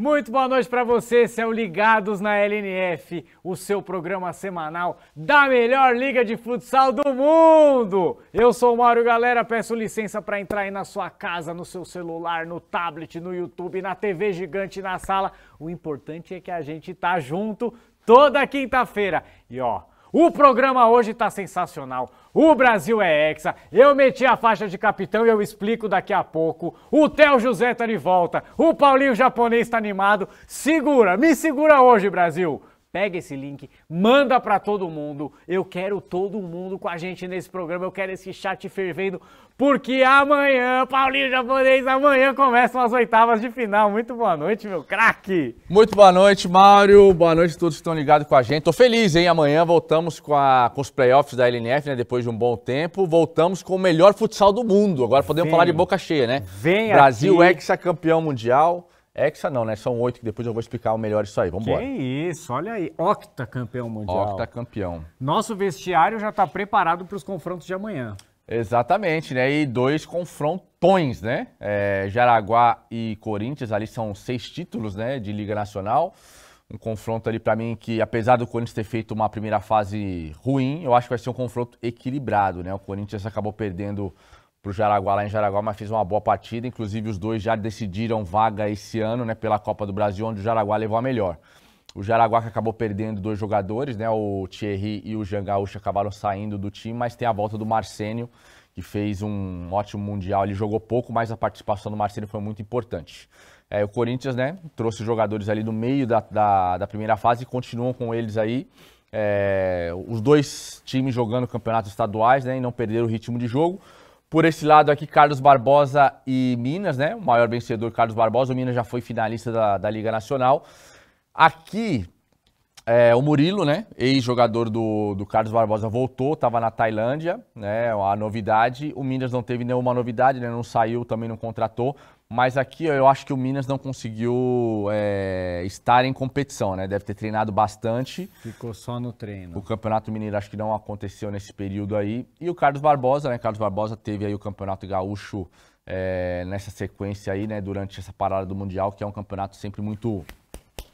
Muito boa noite para você, esse é o Ligados na LNF, o seu programa semanal da melhor liga de futsal do mundo. Eu sou o Mauro, Galera, peço licença para entrar aí na sua casa, no seu celular, no tablet, no YouTube, na TV gigante, na sala. O importante é que a gente tá junto toda quinta-feira. E ó, o programa hoje está sensacional. O Brasil é hexa. Eu meti a faixa de capitão e eu explico daqui a pouco. O Theo José tá de volta. O Paulinho japonês está animado. Segura, me segura hoje, Brasil. Pega esse link, manda para todo mundo. Eu quero todo mundo com a gente nesse programa. Eu quero esse chat fervendo, porque amanhã, Paulinho Japonês, amanhã começam as oitavas de final. Muito boa noite, meu craque. Muito boa noite, Mário. Boa noite a todos que estão ligados com a gente. Tô feliz, hein? Amanhã voltamos com, a, com os playoffs da LNF, né? Depois de um bom tempo, voltamos com o melhor futsal do mundo. Agora podemos Vem. falar de boca cheia, né? Vem Brasil aqui. É é campeão mundial. Hexa não, né? São oito, que depois eu vou explicar o melhor isso aí. Vamos embora. Que isso, olha aí. Octa campeão mundial. Octa campeão. Nosso vestiário já está preparado para os confrontos de amanhã. Exatamente, né? E dois confrontões, né? É, Jaraguá e Corinthians, ali são seis títulos, né? De Liga Nacional. Um confronto ali para mim que, apesar do Corinthians ter feito uma primeira fase ruim, eu acho que vai ser um confronto equilibrado, né? O Corinthians acabou perdendo para o Jaraguá lá em Jaraguá, mas fez uma boa partida. Inclusive, os dois já decidiram vaga esse ano né, pela Copa do Brasil, onde o Jaraguá levou a melhor. O Jaraguá que acabou perdendo dois jogadores, né? O Thierry e o Jean Gaúcho acabaram saindo do time, mas tem a volta do Marcênio, que fez um ótimo Mundial. Ele jogou pouco, mas a participação do Marcênio foi muito importante. É, o Corinthians, né, trouxe jogadores ali do meio da, da, da primeira fase e continuam com eles aí. É, os dois times jogando campeonatos estaduais, né, e não perderam o ritmo de jogo. Por esse lado aqui, Carlos Barbosa e Minas, né? O maior vencedor, Carlos Barbosa. O Minas já foi finalista da, da Liga Nacional. Aqui, é, o Murilo, né? Ex-jogador do, do Carlos Barbosa, voltou, estava na Tailândia, né? A novidade. O Minas não teve nenhuma novidade, né? Não saiu, também não contratou. Mas aqui eu acho que o Minas não conseguiu é, estar em competição, né? Deve ter treinado bastante. Ficou só no treino. O Campeonato Mineiro acho que não aconteceu nesse período aí. E o Carlos Barbosa, né? Carlos Barbosa teve aí o Campeonato Gaúcho é, nessa sequência aí, né? Durante essa parada do Mundial, que é um campeonato sempre muito,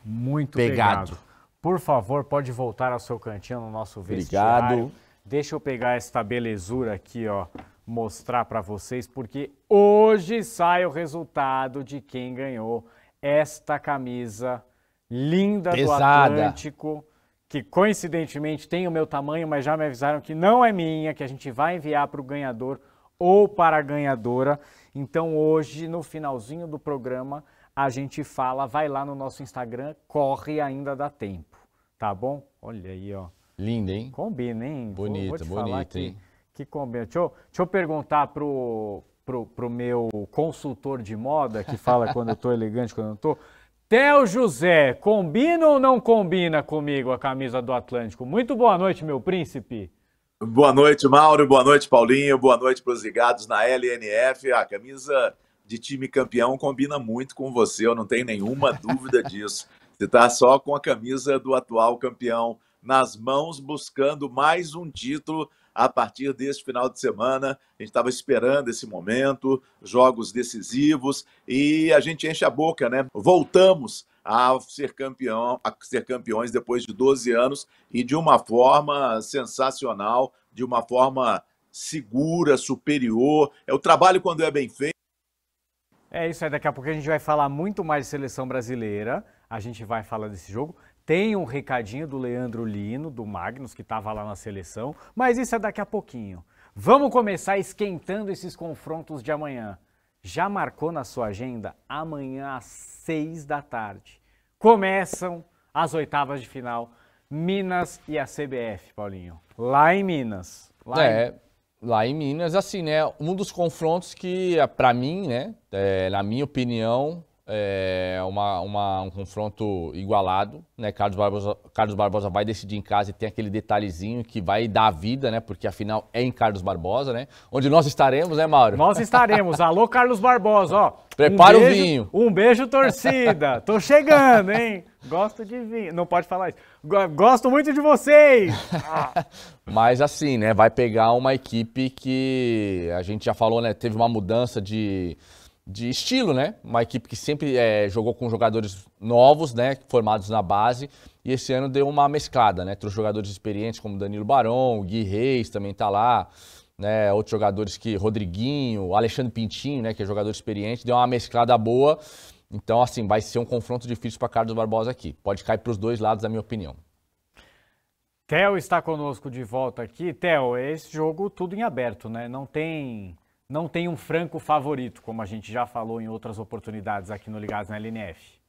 muito pegado. pegado. Por favor, pode voltar ao seu cantinho no nosso vestiário. Obrigado. Deixa eu pegar esta belezura aqui, ó mostrar para vocês, porque hoje sai o resultado de quem ganhou esta camisa linda Pesada. do Atlântico, que coincidentemente tem o meu tamanho, mas já me avisaram que não é minha, que a gente vai enviar para o ganhador ou para a ganhadora. Então hoje, no finalzinho do programa, a gente fala, vai lá no nosso Instagram, corre ainda dá tempo, tá bom? Olha aí, ó. Linda, hein? Combina, hein? Bonita, bonita, hein? Que combina. Deixa eu, deixa eu perguntar pro, pro, pro meu consultor de moda, que fala quando eu tô elegante, quando eu não tô. Theo José, combina ou não combina comigo a camisa do Atlântico? Muito boa noite, meu príncipe. Boa noite, Mauro. Boa noite, Paulinho. Boa noite para os ligados na LNF. A camisa de time campeão combina muito com você, eu não tenho nenhuma dúvida disso. Você está só com a camisa do atual campeão nas mãos, buscando mais um título a partir deste final de semana. A gente estava esperando esse momento, jogos decisivos e a gente enche a boca, né? Voltamos a ser campeão, a ser campeões depois de 12 anos e de uma forma sensacional, de uma forma segura, superior. É o trabalho quando é bem feito. É isso aí, daqui a pouco a gente vai falar muito mais de seleção brasileira. A gente vai falar desse jogo, tem um recadinho do Leandro Lino, do Magnus, que estava lá na seleção, mas isso é daqui a pouquinho. Vamos começar esquentando esses confrontos de amanhã. Já marcou na sua agenda? Amanhã às seis da tarde. Começam as oitavas de final, Minas e a CBF, Paulinho. Lá em Minas. Lá é, em... lá em Minas, assim, né? Um dos confrontos que, para mim, né? É, na minha opinião, é, uma, uma, um confronto igualado, né? Carlos Barbosa, Carlos Barbosa vai decidir em casa e tem aquele detalhezinho que vai dar a vida, né? Porque afinal é em Carlos Barbosa, né? Onde nós estaremos, né, Mauro? Nós estaremos. Alô, Carlos Barbosa, ó. Prepara um beijo, o vinho. Um beijo, torcida. Tô chegando, hein? Gosto de vinho. Não pode falar isso. Gosto muito de vocês! Ah. Mas assim, né? Vai pegar uma equipe que a gente já falou, né? Teve uma mudança de de estilo, né? Uma equipe que sempre é, jogou com jogadores novos, né? Formados na base. E esse ano deu uma mesclada, né? Trouxe jogadores experientes como Danilo Barão, Gui Reis também tá lá. Né, outros jogadores que Rodriguinho, Alexandre Pintinho, né, que é jogador experiente, deu uma mesclada boa. Então, assim, vai ser um confronto difícil para Carlos Barbosa aqui. Pode cair para os dois lados, na minha opinião. Theo está conosco de volta aqui. Theo, esse jogo tudo em aberto, né? Não tem não tem um franco favorito, como a gente já falou em outras oportunidades aqui no Ligados na LNF.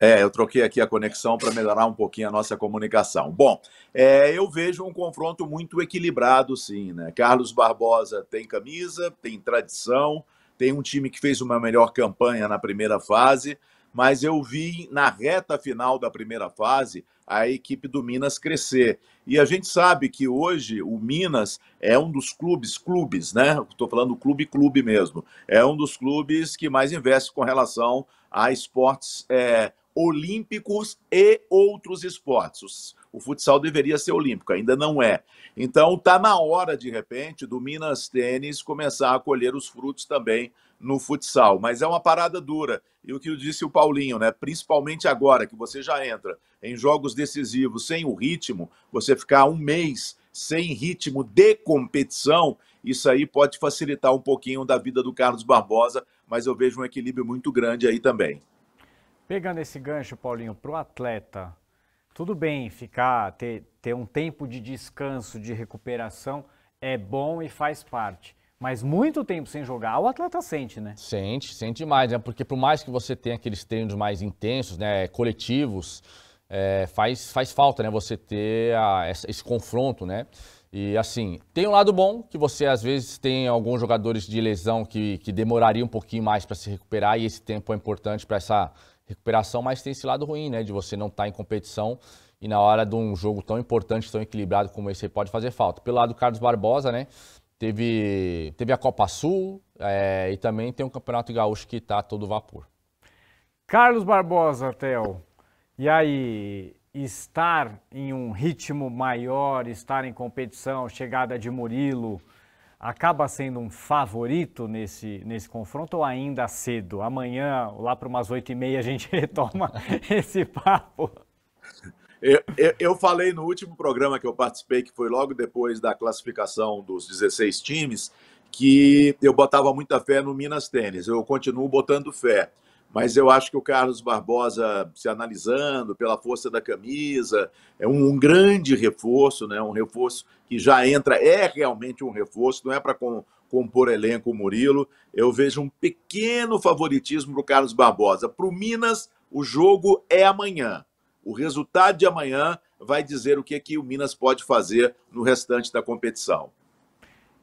É, eu troquei aqui a conexão para melhorar um pouquinho a nossa comunicação. Bom, é, eu vejo um confronto muito equilibrado, sim, né? Carlos Barbosa tem camisa, tem tradição, tem um time que fez uma melhor campanha na primeira fase, mas eu vi na reta final da primeira fase a equipe do Minas crescer. E a gente sabe que hoje o Minas é um dos clubes, clubes, né? Estou falando clube, clube mesmo. É um dos clubes que mais investe com relação a esportes é, olímpicos e outros esportes. O futsal deveria ser olímpico, ainda não é. Então está na hora, de repente, do Minas Tênis começar a colher os frutos também no futsal, mas é uma parada dura. E o que disse o Paulinho, né? Principalmente agora que você já entra em jogos decisivos sem o ritmo, você ficar um mês sem ritmo de competição, isso aí pode facilitar um pouquinho da vida do Carlos Barbosa, mas eu vejo um equilíbrio muito grande aí também. Pegando esse gancho, Paulinho, para o atleta, tudo bem ficar, ter, ter um tempo de descanso, de recuperação, é bom e faz parte. Mas muito tempo sem jogar, o atleta sente, né? Sente, sente demais, né? Porque por mais que você tenha aqueles treinos mais intensos, né, coletivos, é, faz, faz falta, né, você ter a, essa, esse confronto, né? E assim, tem um lado bom, que você às vezes tem alguns jogadores de lesão que, que demoraria um pouquinho mais para se recuperar, e esse tempo é importante para essa recuperação, mas tem esse lado ruim, né? De você não estar tá em competição e na hora de um jogo tão importante, tão equilibrado como esse, pode fazer falta. Pelo lado do Carlos Barbosa, né? Teve, teve a Copa Sul é, e também tem o um Campeonato Gaúcho que está todo vapor. Carlos Barbosa, Theo. E aí, estar em um ritmo maior, estar em competição, chegada de Murilo, acaba sendo um favorito nesse, nesse confronto ou ainda cedo? Amanhã, lá para umas oito e meia, a gente retoma esse papo. Eu, eu, eu, falei no último programa que eu participei, que foi logo depois da classificação dos 16 times, que eu botava muita fé no Minas Tênis. Eu continuo botando fé. Mas eu acho que o Carlos Barbosa, se analisando pela força da camisa, é um, um grande reforço, né? um reforço que já entra, é realmente um reforço, não é para com, compor elenco o Murilo. Eu vejo um pequeno favoritismo para o Carlos Barbosa. Para o Minas, o jogo é amanhã. O resultado de amanhã vai dizer o que, é que o Minas pode fazer no restante da competição.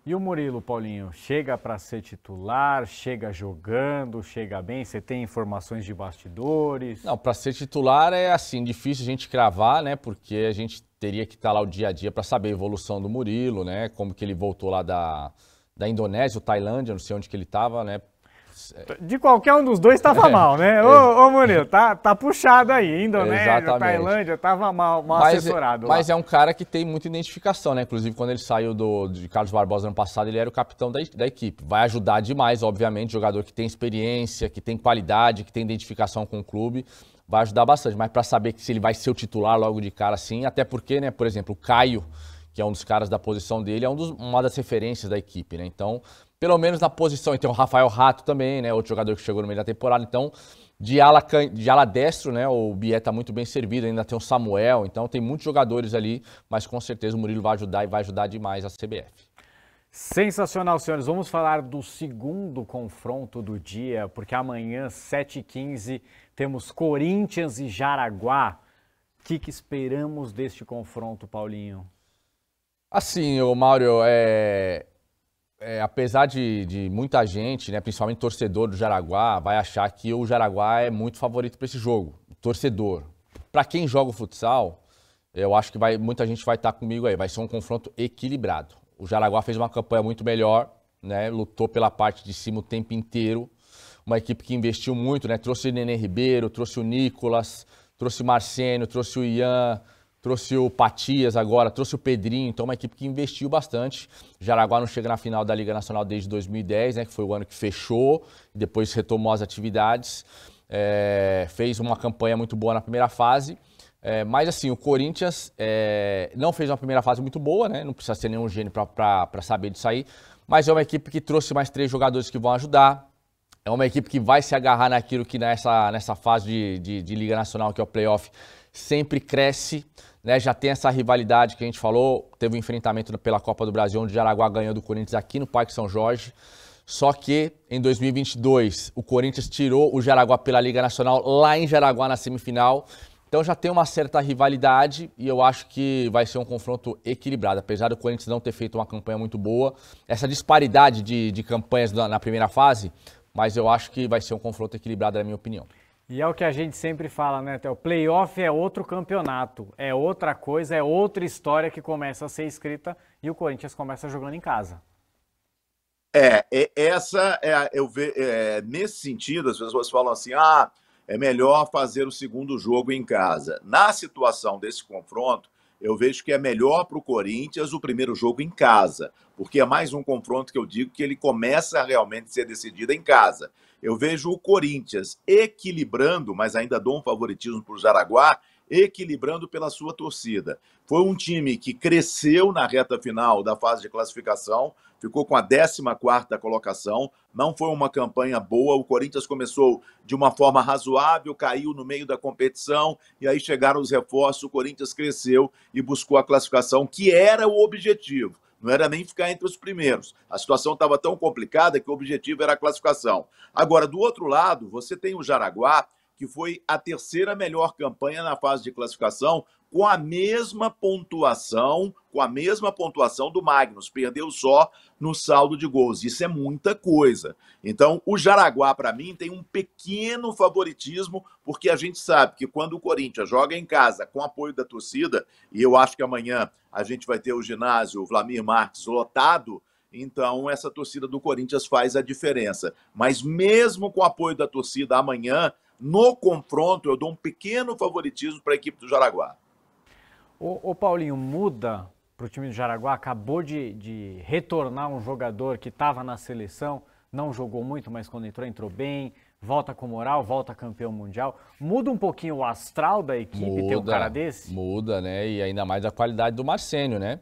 E o Murilo, Paulinho, chega para ser titular, chega jogando, chega bem? Você tem informações de bastidores? Não, para ser titular é assim, difícil a gente cravar, né? Porque a gente teria que estar tá lá o dia a dia para saber a evolução do Murilo, né? Como que ele voltou lá da, da Indonésia, ou Tailândia, não sei onde que ele estava, né? É, de qualquer um dos dois estava é, mal, né? É, ô, ô Murilo, tá, tá puxado aí. Indonésia, exatamente. Tailândia, estava mal, mal mas, é, assessorado. Mas lá. é um cara que tem muita identificação, né? Inclusive, quando ele saiu do, de Carlos Barbosa ano passado, ele era o capitão da, da equipe. Vai ajudar demais, obviamente, jogador que tem experiência, que tem qualidade, que tem identificação com o clube. Vai ajudar bastante, mas para saber se ele vai ser o titular logo de cara, sim. Até porque, né, por exemplo, o Caio, que é um dos caras da posição dele, é um dos, uma das referências da equipe, né? Então, pelo menos na posição. E tem o Rafael Rato também, né? Outro jogador que chegou no meio da temporada. Então, de ala, de ala destro, né? O Bié tá muito bem servido, ainda tem o Samuel. Então, tem muitos jogadores ali, mas com certeza o Murilo vai ajudar e vai ajudar demais a CBF. Sensacional, senhores. Vamos falar do segundo confronto do dia, porque amanhã, 7h15, temos Corinthians e Jaraguá. O que, que esperamos deste confronto, Paulinho? Assim, o Mauro é... É, apesar de, de, muita gente, né, principalmente torcedor do Jaraguá, vai achar que o Jaraguá é muito favorito para esse jogo. Torcedor. Para quem joga o futsal, eu acho que vai, muita gente vai estar tá comigo aí. Vai ser um confronto equilibrado. O Jaraguá fez uma campanha muito melhor, né, lutou pela parte de cima o tempo inteiro. Uma equipe que investiu muito, né, trouxe o Nenê Ribeiro, trouxe o Nicolas, trouxe o Marcênio, trouxe o Ian, trouxe o Patias agora, trouxe o Pedrinho, então é uma equipe que investiu bastante. Jaraguá não chega na final da Liga Nacional desde 2010, né, que foi o ano que fechou, depois retomou as atividades, é, fez uma campanha muito boa na primeira fase. É, mas assim, o Corinthians é, não fez uma primeira fase muito boa, né? Não precisa ser nenhum gênio para saber disso aí. Mas é uma equipe que trouxe mais três jogadores que vão ajudar. É uma equipe que vai se agarrar naquilo que nessa, nessa fase de, de, de Liga Nacional, que é o playoff, sempre cresce. Né, já tem essa rivalidade que a gente falou, teve o um enfrentamento pela Copa do Brasil, onde o Jaraguá ganhou do Corinthians aqui no Parque São Jorge. Só que em 2022 o Corinthians tirou o Jaraguá pela Liga Nacional lá em Jaraguá na semifinal. Então já tem uma certa rivalidade e eu acho que vai ser um confronto equilibrado. Apesar do Corinthians não ter feito uma campanha muito boa, essa disparidade de, de campanhas na, na primeira fase, mas eu acho que vai ser um confronto equilibrado, na minha opinião. E é o que a gente sempre fala, né, Theo? Playoff é outro campeonato, é outra coisa, é outra história que começa a ser escrita e o Corinthians começa jogando em casa. É, é essa é, eu ve, é, nesse sentido, as pessoas falam assim: ah, é melhor fazer o segundo jogo em casa. Na situação desse confronto, eu vejo que é melhor para o Corinthians o primeiro jogo em casa, porque é mais um confronto que eu digo que ele começa a realmente a ser decidido em casa. Eu vejo o Corinthians equilibrando, mas ainda dou um favoritismo para o Jaraguá, equilibrando pela sua torcida. Foi um time que cresceu na reta final da fase de classificação, ficou com a 14 colocação. Não foi uma campanha boa, o Corinthians começou de uma forma razoável, caiu no meio da competição e aí chegaram os reforços, o Corinthians cresceu e buscou a classificação, que era o objetivo. Não era nem ficar entre os primeiros. A situação estava tão complicada que o objetivo era a classificação. Agora, do outro lado, você tem o Jaraguá, que foi a terceira melhor campanha na fase de classificação, com a mesma pontuação, com a mesma pontuação do Magnus, perdeu só no saldo de gols. Isso é muita coisa. Então, o Jaraguá para mim tem um pequeno favoritismo, porque a gente sabe que quando o Corinthians joga em casa com apoio da torcida, e eu acho que amanhã a gente vai ter o ginásio o Vlamir Marques lotado, então, essa torcida do Corinthians faz a diferença. Mas, mesmo com o apoio da torcida amanhã, no confronto, eu dou um pequeno favoritismo para a equipe do Jaraguá. O, o Paulinho muda para o time do Jaraguá, acabou de, de retornar um jogador que estava na seleção, não jogou muito, mas quando entrou, entrou bem, volta com moral, volta campeão mundial. Muda um pouquinho o astral da equipe muda, ter um cara desse? Muda, né? E ainda mais a qualidade do Marcênio, né?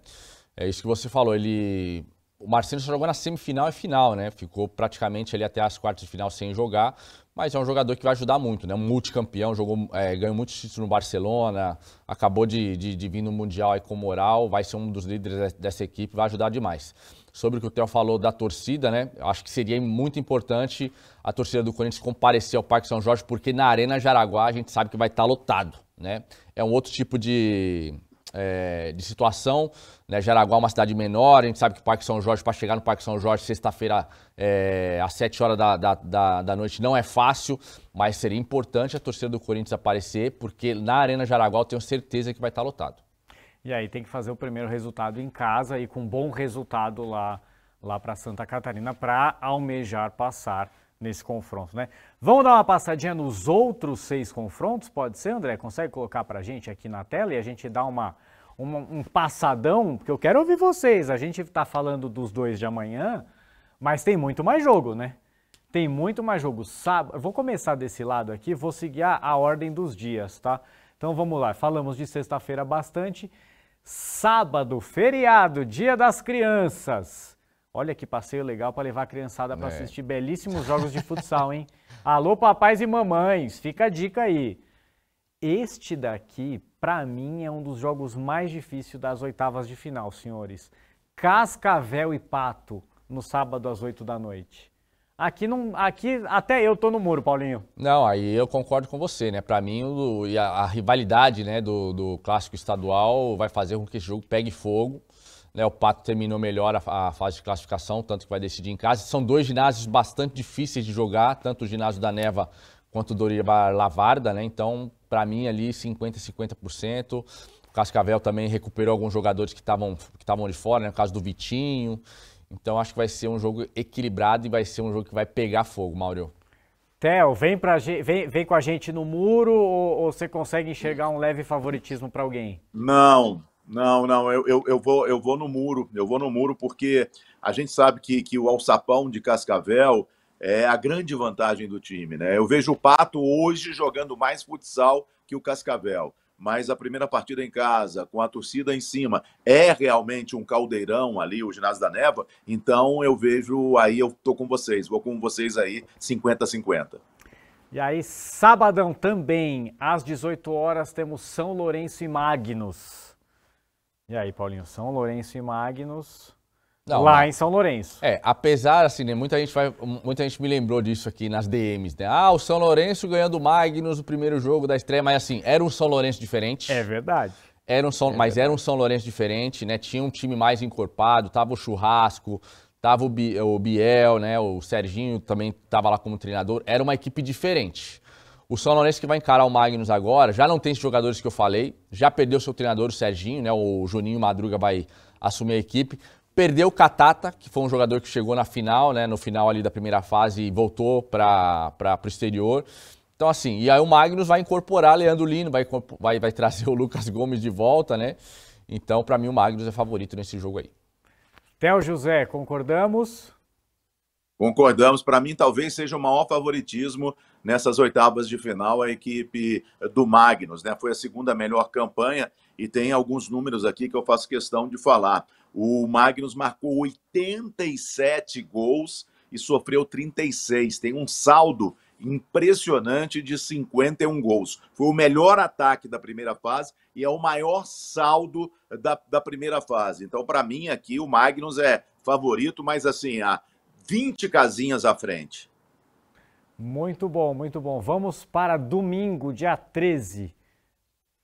É isso que você falou, ele o Marcinho só jogou na semifinal e final, né? Ficou praticamente ali até as quartas de final sem jogar, mas é um jogador que vai ajudar muito, né? Um multicampeão, jogou, é, ganhou muitos títulos no Barcelona, acabou de, de, de vir no Mundial aí com moral, vai ser um dos líderes dessa equipe, vai ajudar demais. Sobre o que o Theo falou da torcida, né? Eu acho que seria muito importante a torcida do Corinthians comparecer ao Parque São Jorge, porque na Arena Jaraguá a gente sabe que vai estar tá lotado, né? É um outro tipo de é, de situação. Né? Jaraguá é uma cidade menor, a gente sabe que o Parque São Jorge, para chegar no Parque São Jorge, sexta-feira, é, às 7 horas da, da, da, da, noite, não é fácil, mas seria importante a torcida do Corinthians aparecer, porque na Arena Jaraguá eu tenho certeza que vai estar lotado. E aí tem que fazer o primeiro resultado em casa e com bom resultado lá, lá para Santa Catarina para almejar passar nesse confronto, né? Vamos dar uma passadinha nos outros seis confrontos, pode ser, André? Consegue colocar para a gente aqui na tela e a gente dá uma, uma, um passadão? Porque eu quero ouvir vocês. A gente está falando dos dois de amanhã, mas tem muito mais jogo, né? Tem muito mais jogo. Sábado, vou começar desse lado aqui, vou seguir a, a ordem dos dias, tá? Então vamos lá. Falamos de sexta-feira bastante. Sábado, feriado, Dia das Crianças. Olha que passeio legal para levar a criançada para é. assistir belíssimos jogos de futsal, hein? Alô, papais e mamães, fica a dica aí. Este daqui, para mim, é um dos jogos mais difíceis das oitavas de final, senhores. Cascavel e Pato, no sábado às oito da noite. Aqui não, aqui até eu tô no muro, Paulinho. Não, aí eu concordo com você, né? Para mim o, a, a, rivalidade, né, do, do clássico estadual vai fazer com que esse jogo pegue fogo. Né, o Pato terminou melhor a, a, fase de classificação, tanto que vai decidir em casa. São dois ginásios bastante difíceis de jogar, tanto o ginásio da Neva quanto o Dorival Lavarda, né? Então, para mim, ali 50% 50%. O Cascavel também recuperou alguns jogadores que estavam que de fora, né? no caso do Vitinho. Então, acho que vai ser um jogo equilibrado e vai ser um jogo que vai pegar fogo, Mauro. Theo, vem, pra, vem, vem com a gente no muro ou, ou você consegue enxergar um leve favoritismo para alguém? Não, não, não, eu, eu, eu, vou, eu vou no muro, eu vou no muro, porque a gente sabe que, que o alçapão de Cascavel é a grande vantagem do time, né? Eu vejo o Pato hoje jogando mais futsal que o Cascavel mas a primeira partida em casa, com a torcida em cima, é realmente um caldeirão ali, o ginásio da Neva. Então eu vejo aí, eu tô com vocês, vou com vocês aí 50-50. E aí, sabadão também, às 18 horas, temos São Lourenço e Magnus. E aí, Paulinho, São Lourenço e Magnus. Não, lá mas... É. em São Lourenço. É, apesar, assim, né, muita gente, vai, muita gente me lembrou disso aqui nas DMs, né? Ah, o São Lourenço ganhando o Magnus no primeiro jogo da estreia, mas assim, era um São Lourenço diferente. É verdade. Era um São, é mas era um São Lourenço diferente, né? Tinha um time mais encorpado, tava o Churrasco, tava o, Biel, né? O Serginho também tava lá como treinador. Era uma equipe diferente. O São Lourenço que vai encarar o Magnus agora, já não tem esses jogadores que eu falei, já perdeu seu treinador, o Serginho, né? O Juninho Madruga vai assumir a equipe. Perdeu o Catata, que foi um jogador que chegou na final, né? No final ali da primeira fase e voltou para o exterior. Então, assim, e aí o Magnus vai incorporar Leandro Lino, vai, vai, vai trazer o Lucas Gomes de volta, né? Então, para mim, o Magnus é favorito nesse jogo aí. Theo José, concordamos? Concordamos. Para mim, talvez seja o maior favoritismo nessas oitavas de final a equipe eh, do Magnus. Né? Foi a segunda melhor campanha e tem alguns números aqui que eu faço questão de falar. O Magnus marcou 87 gols e sofreu 36. Tem um saldo impressionante de 51 gols. Foi o melhor ataque da primeira fase e é o maior saldo da, da primeira fase. Então, para mim, aqui o Magnus é favorito, mas assim, há 20 casinhas à frente. Muito bom, muito bom. Vamos para domingo, dia 13,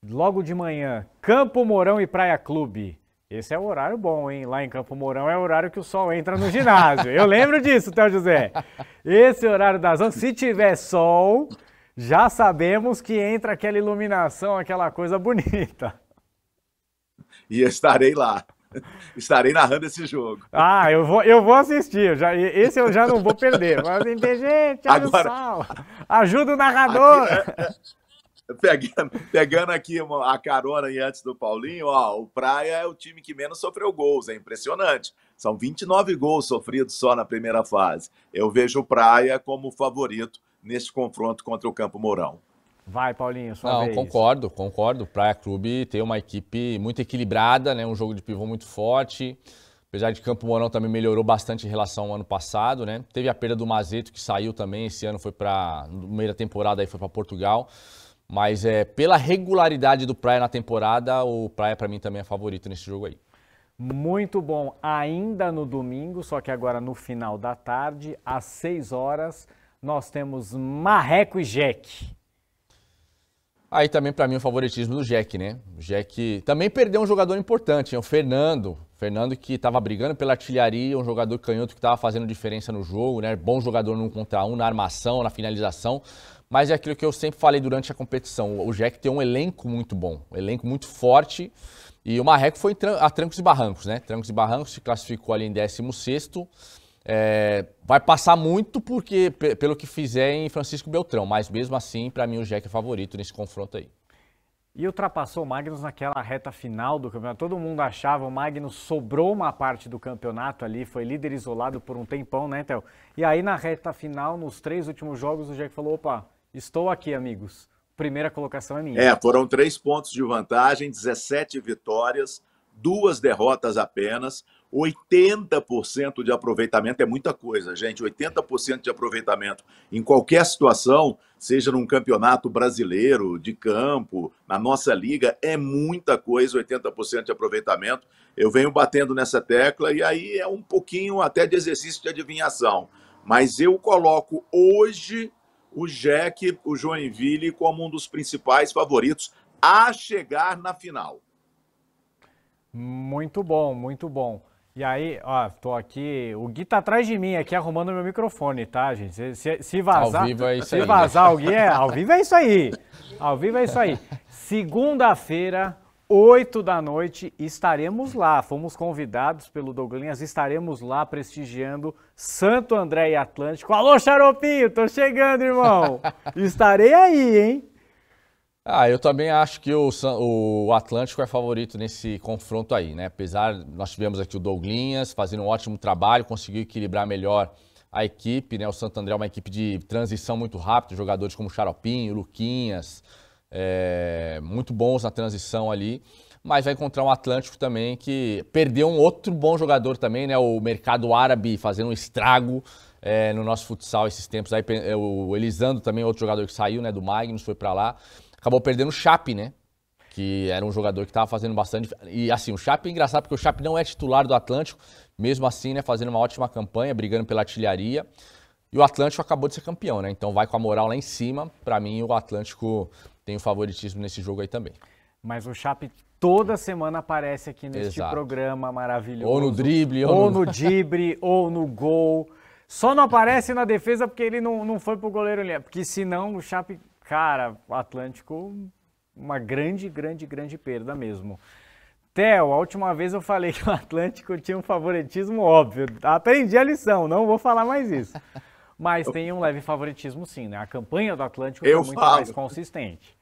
logo de manhã, Campo Mourão e Praia Clube. Esse é o horário bom, hein? Lá em Campo Mourão é o horário que o sol entra no ginásio. Eu lembro disso, Théo José. Esse é horário das 11, se tiver sol, já sabemos que entra aquela iluminação, aquela coisa bonita. E estarei lá. Estarei narrando esse jogo. Ah, eu vou, eu vou assistir. Já, esse eu já não vou perder. Mas tem gente, Agora, sal. Ajuda o narrador. Aqui, é, é, é, pegando, pegando aqui a carona e antes do Paulinho, ó, o Praia é o time que menos sofreu gols. É impressionante. São 29 gols sofridos só na primeira fase. Eu vejo o Praia como favorito neste confronto contra o Campo Mourão. Vai, Paulinho, sua Não, vez. concordo, concordo. O Praia Clube tem uma equipe muito equilibrada, né? Um jogo de pivô muito forte. Apesar de Campo Mourão também melhorou bastante em relação ao ano passado, né? Teve a perda do Mazeto que saiu também esse ano, foi para da temporada aí foi para Portugal. Mas é pela regularidade do Praia na temporada, o Praia para mim também é favorito nesse jogo aí. Muito bom. Ainda no domingo, só que agora no final da tarde, às 6 horas, nós temos Marreco e Jack. Aí também para mim o favoritismo do Jack, né? O Jack também perdeu um jogador importante, o Fernando. Fernando que estava brigando pela artilharia, um jogador canhoto que estava fazendo diferença no jogo, né? Bom jogador no um contra um, na armação, na finalização. Mas é aquilo que eu sempre falei durante a competição. O Jack tem um elenco muito bom, um elenco muito forte. E o Marreco foi a trancos e barrancos, né? Trancos e barrancos se classificou ali em 16 sexto. É, vai passar muito porque pelo que fizer em Francisco Beltrão, mas mesmo assim, para mim, o Jack é favorito nesse confronto aí. E ultrapassou o Magnus naquela reta final do campeonato. Todo mundo achava, o Magnus sobrou uma parte do campeonato ali, foi líder isolado por um tempão, né, Théo? E aí na reta final, nos três últimos jogos, o Jack falou: opa, estou aqui, amigos. Primeira colocação é minha. É, foram três pontos de vantagem, 17 vitórias duas derrotas apenas, 80% de aproveitamento é muita coisa, gente. 80% de aproveitamento em qualquer situação, seja num campeonato brasileiro, de campo, na nossa liga, é muita coisa, 80% de aproveitamento. Eu venho batendo nessa tecla e aí é um pouquinho até de exercício de adivinhação. Mas eu coloco hoje o Jack, o Joinville, como um dos principais favoritos a chegar na final. Muito bom, muito bom. E aí, ó, tô aqui. O Gui tá atrás de mim aqui arrumando meu microfone, tá, gente? Se, se, se vazar. Ao vivo é isso se aí. Se vazar o Gui, é. Ao vivo é isso aí. Ao vivo é isso aí. Segunda-feira, 8 da noite, estaremos lá. Fomos convidados pelo Douglinhas, estaremos lá prestigiando Santo André e Atlântico. Alô, Xaropinho, tô chegando, irmão. Estarei aí, hein? Ah, eu também acho que o, o, Atlântico é favorito nesse confronto aí, né? Apesar, nós tivemos aqui o Douglinhas fazendo um ótimo trabalho, conseguiu equilibrar melhor a equipe, né? O Santo André é uma equipe de transição muito rápida, jogadores como Charopinho, Luquinhas, é, muito bons na transição ali. Mas vai encontrar um Atlântico também que perdeu um outro bom jogador também, né? O mercado árabe fazendo um estrago. É, no nosso futsal esses tempos aí é, o Elisandro também outro jogador que saiu né do Magnus foi para lá acabou perdendo o Chape, né? Que era um jogador que estava fazendo bastante. E assim, o Chape é engraçado porque o Chape não é titular do Atlântico, mesmo assim, né? Fazendo uma ótima campanha, brigando pela artilharia. E o Atlântico acabou de ser campeão, né? Então vai com a moral lá em cima. Para mim, o Atlântico tem o favoritismo nesse jogo aí também. Mas o Chape toda semana aparece aqui neste Exato. programa maravilhoso. Ou no drible, ou, ou no... no drible, ou no gol. Só não aparece na defesa porque ele não, não foi pro goleiro Porque senão o Chape Cara, Atlântico, uma grande, grande, grande perda mesmo. Theo, a última vez eu falei que o Atlântico tinha um favoritismo óbvio. Aprendi a lição, não vou falar mais isso. Mas tem um leve favoritismo sim, né? A campanha do Atlântico é muito falo. mais consistente.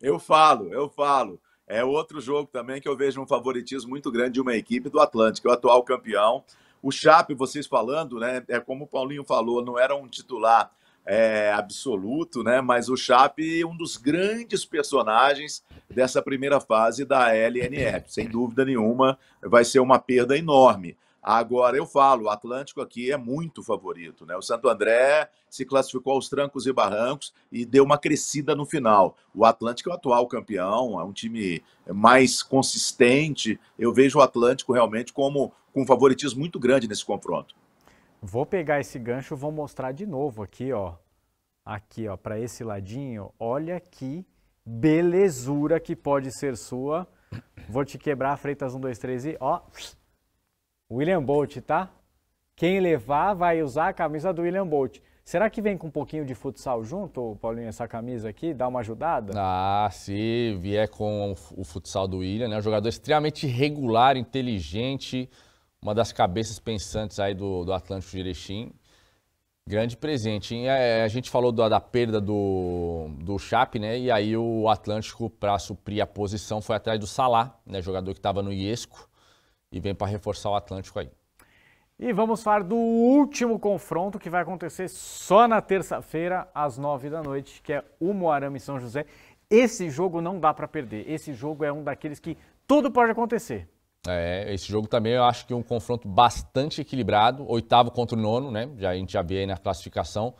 Eu falo, eu falo. É outro jogo também que eu vejo um favoritismo muito grande de uma equipe do Atlântico, o atual campeão. O Chape, vocês falando, né? É como o Paulinho falou, não era um titular é, absoluto, né? Mas o Chape um dos grandes personagens dessa primeira fase da LNF. Sem dúvida nenhuma, vai ser uma perda enorme. Agora eu falo, o Atlântico aqui é muito favorito, né? O Santo André se classificou aos trancos e barrancos e deu uma crescida no final. O Atlântico é o atual campeão, é um time mais consistente. Eu vejo o Atlântico realmente como com um favoritismo muito grande nesse confronto. Vou pegar esse gancho, vou mostrar de novo aqui, ó. Aqui, ó, para esse ladinho. Olha que belezura que pode ser sua. Vou te quebrar, Freitas 1, 2, 3 e ó. William Bolt, tá? Quem levar vai usar a camisa do William Bolt. Será que vem com um pouquinho de futsal junto, Paulinho, essa camisa aqui? Dá uma ajudada? Ah, se vier com o futsal do William, né? Um jogador extremamente regular, inteligente, uma das cabeças pensantes aí do, do Atlântico de Erechim. Grande presente. E a, é, a gente falou da, da perda do, do Chape, né? E aí o Atlântico, para suprir a posição, foi atrás do Salá, né? jogador que estava no Iesco, e vem para reforçar o Atlântico aí. E vamos falar do último confronto que vai acontecer só na terça-feira, às nove da noite, que é o Moarama e São José. Esse jogo não dá para perder. Esse jogo é um daqueles que tudo pode acontecer. É, esse jogo também eu acho que é um confronto bastante equilibrado, oitavo contra o nono, né? Já a gente já vê aí na classificação.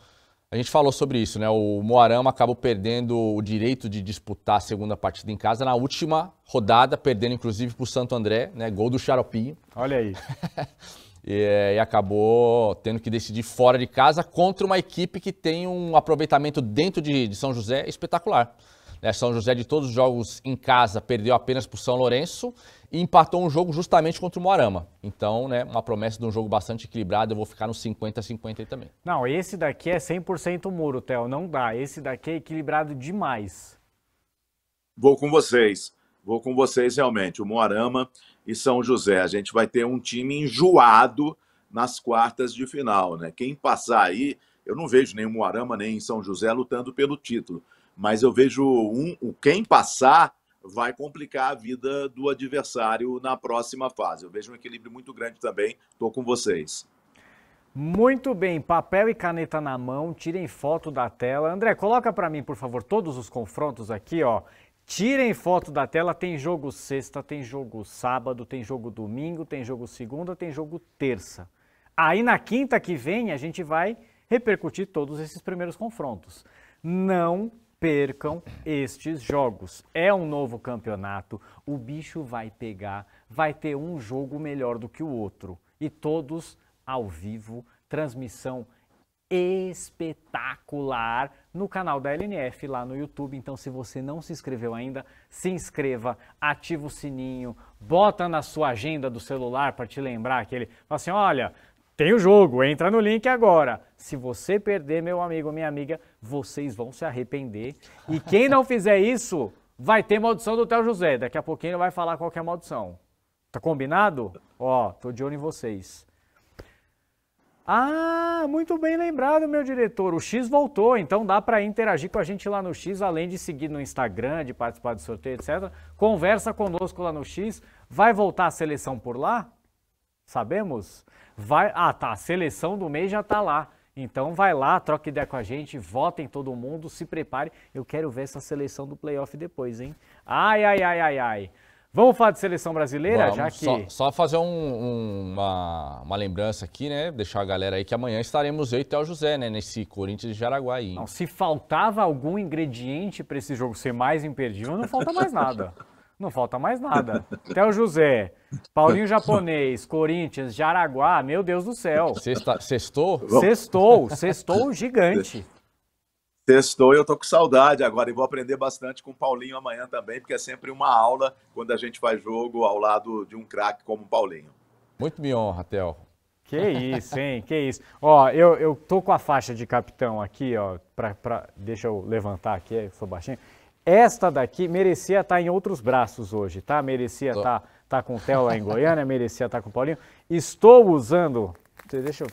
A gente falou sobre isso, né? O Moarama acabou perdendo o direito de disputar a segunda partida em casa na última rodada, perdendo inclusive para o Santo André, né? Gol do Xaropinho. Olha aí. e, eh, e, acabou tendo que decidir fora de casa contra uma equipe que tem um aproveitamento dentro de, de São José espetacular. Né? São José, de todos os jogos em casa, perdeu apenas para o São Lourenço e empatou um jogo justamente contra o Moarama. Então, né, uma promessa de um jogo bastante equilibrado, eu vou ficar no 50-50 aí também. Não, esse daqui é 100% muro, Theo, não dá. Esse daqui é equilibrado demais. Vou com vocês, vou com vocês realmente. O Moarama e São José, a gente vai ter um time enjoado nas quartas de final, né? Quem passar aí, eu não vejo nem o Moarama nem São José lutando pelo título, mas eu vejo um, quem passar vai complicar a vida do adversário na próxima fase. Eu vejo um equilíbrio muito grande também. Estou com vocês. Muito bem, papel e caneta na mão, tirem foto da tela. André, coloca para mim, por favor, todos os confrontos aqui, ó. Tirem foto da tela, tem jogo sexta, tem jogo sábado, tem jogo domingo, tem jogo segunda, tem jogo terça. Aí na quinta que vem a gente vai repercutir todos esses primeiros confrontos. Não percam estes jogos. É um novo campeonato, o bicho vai pegar, vai ter um jogo melhor do que o outro. E todos ao vivo, transmissão espetacular no canal da LNF lá no YouTube. Então, se você não se inscreveu ainda, se inscreva, ativa o sininho, bota na sua agenda do celular para te lembrar aquele. Fala assim: olha, tem o jogo, entra no link agora. Se você perder, meu amigo, minha amiga, vocês vão se arrepender. E quem não fizer isso, vai ter maldição do Théo José. Daqui a pouquinho ele vai falar qual é a maldição. Tá combinado? Ó, tô de olho em vocês. Ah, muito bem lembrado, meu diretor. O X voltou, então dá para interagir com a gente lá no X, além de seguir no Instagram, de participar do sorteio, etc. Conversa conosco lá no X. Vai voltar a seleção por lá? Sabemos? Vai, ah, tá, a seleção do mês já tá lá. Então vai lá, troca ideia com a gente, votem todo mundo, se prepare. Eu quero ver essa seleção do playoff depois, hein? Ai, ai, ai, ai, ai. Vamos falar de seleção brasileira, Vamos, já que... Só, só fazer um, um, uma, uma lembrança aqui, né? Deixar a galera aí que amanhã estaremos eu e Théo José, né? Nesse Corinthians de Jaraguá Não, se faltava algum ingrediente para esse jogo ser mais imperdível, não falta mais nada. Não falta mais nada. Até o José, Paulinho Japonês, Corinthians, Jaraguá, meu Deus do céu. Sexta, sextou? Sextou, sextou gigante. Sextou, eu tô com saudade agora e vou aprender bastante com o Paulinho amanhã também, porque é sempre uma aula quando a gente faz jogo ao lado de um craque como o Paulinho. Muito me honra, Theo. Que isso, hein? Que isso. Ó, eu, eu tô com a faixa de capitão aqui, ó. Pra, pra, deixa eu levantar aqui, eu sou baixinho. Esta daqui merecia estar tá em outros braços hoje, tá? Merecia estar tá, tá com o Theo lá em Goiânia, merecia estar tá com o Paulinho. Estou usando. Deixa eu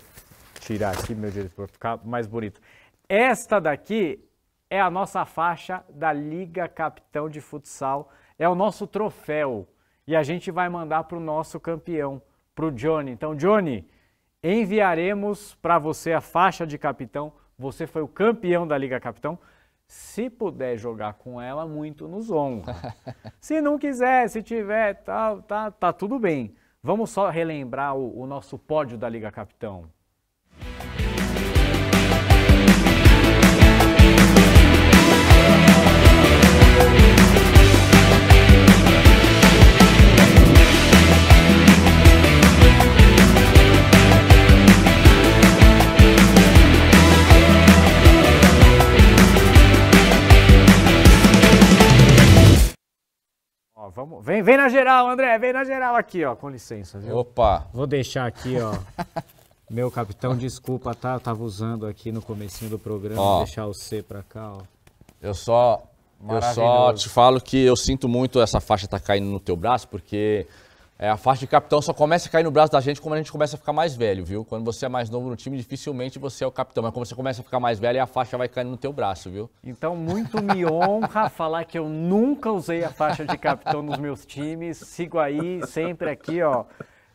tirar aqui meu direito para ficar mais bonito. Esta daqui é a nossa faixa da Liga Capitão de Futsal. É o nosso troféu. E a gente vai mandar para o nosso campeão, para o Johnny. Então, Johnny, enviaremos para você a faixa de capitão. Você foi o campeão da Liga Capitão. Se puder jogar com ela, muito nos honra. se não quiser, se tiver, tá, tá, tá tudo bem. Vamos só relembrar o, o nosso pódio da Liga Capitão. vem na geral, André, vem na geral aqui, ó, com licença, viu? Opa! Vou deixar aqui, ó. Meu capitão, desculpa, tá? Eu tava usando aqui no comecinho do programa, ó, deixar o C pra cá, ó. Eu só eu só te falo que eu sinto muito essa faixa tá caindo no teu braço, porque é, a faixa de capitão só começa a cair no braço da gente quando a gente começa a ficar mais velho, viu? Quando você é mais novo no time, dificilmente você é o capitão. Mas quando você começa a ficar mais velho, a faixa vai caindo no teu braço, viu? Então, muito me honra falar que eu nunca usei a faixa de capitão nos meus times. Sigo aí, sempre aqui, ó.